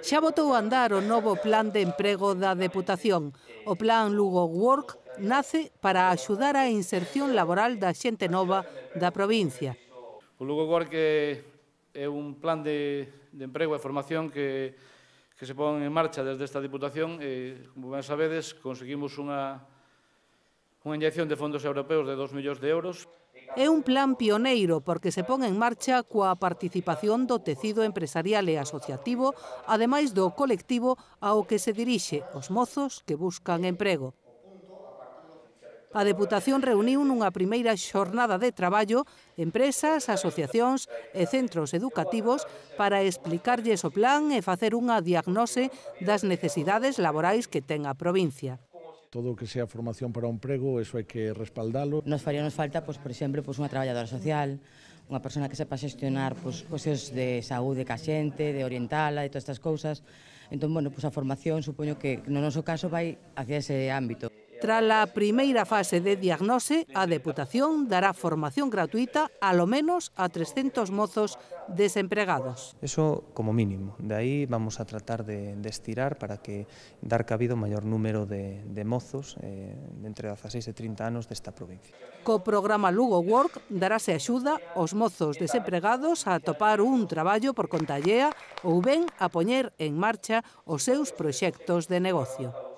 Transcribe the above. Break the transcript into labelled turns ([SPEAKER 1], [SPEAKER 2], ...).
[SPEAKER 1] Xa botou a andar o novo plan de emprego da Deputación. O plan Lugo Work nace para axudar a inserción laboral da xente nova da provincia.
[SPEAKER 2] O Lugo Work é un plan de, de emprego e formación que, que se pon en marcha desde esta Diputación. E, como ben sabedes, conseguimos unha, unha inyección de fondos europeos de 2 millóns de euros.
[SPEAKER 1] É un plan pioneiro porque se pon en marcha coa participación do tecido empresarial e asociativo, ademais do colectivo ao que se dirixe os mozos que buscan emprego. A Deputación reuniu nunha primeira xornada de traballo empresas, asociacións e centros educativos para explicarlles o plan e facer unha diagnose das necesidades laborais que ten a provincia
[SPEAKER 3] todo o que sea formación para o emprego, eso hai que respaldalo. Nos faríanos falta, pois, por exemplo, pois, unha traballadora social, unha persona que sepa xestionar pois, cosas de saúde ca xente, de orientala, de todas estas cousas. Entón, bueno, pois a formación supoño que no noso caso vai hacia ese ámbito la primeira fase de diagnose, a Deputación dará formación gratuita
[SPEAKER 1] a lo menos a 300 mozos desempregados.
[SPEAKER 4] Eso como mínimo. De aí vamos a tratar de, de estirar para que dar cabido o maior número de, de mozos eh, de entre 16 e 30 anos desta provincia.
[SPEAKER 1] Co programa Lugo Work darase axuda aos mozos desempregados a atopar un traballo por contallea ou ben a poñer en marcha os seus proxectos de negocio.